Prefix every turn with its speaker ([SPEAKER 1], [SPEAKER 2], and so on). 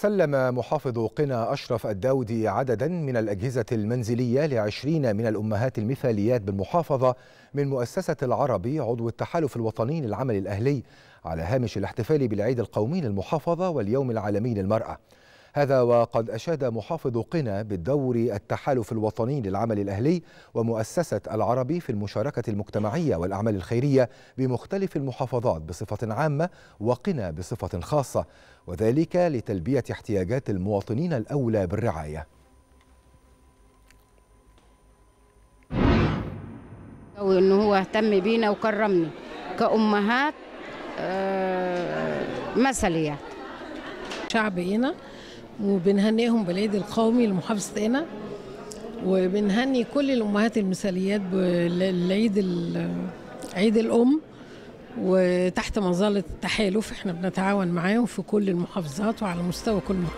[SPEAKER 1] سلم محافظ قنا أشرف الداودي عددا من الأجهزة المنزلية لعشرين من الأمهات المثاليات بالمحافظة من مؤسسة العربي عضو التحالف الوطني للعمل الأهلي على هامش الاحتفال بالعيد القومي للمحافظة واليوم العالمي للمرأة هذا وقد أشاد محافظ قنا بالدور التحالف الوطني للعمل الأهلي ومؤسسة العربي في المشاركة المجتمعية والأعمال الخيرية بمختلف المحافظات بصفة عامة وقنا بصفة خاصة وذلك لتلبية احتياجات المواطنين الأولى بالرعاية
[SPEAKER 2] وإن هو اهتم بينا وكرمني كأمهات آه، مثليات
[SPEAKER 3] شعبينا وبنهنئهم بالعيد القومي لمحافظة قنا وبنهني كل الأمهات المثاليات بالعيد عيد الأم
[SPEAKER 4] وتحت مظلة التحالف احنا بنتعاون معاهم في كل المحافظات وعلى مستوى كل محافظة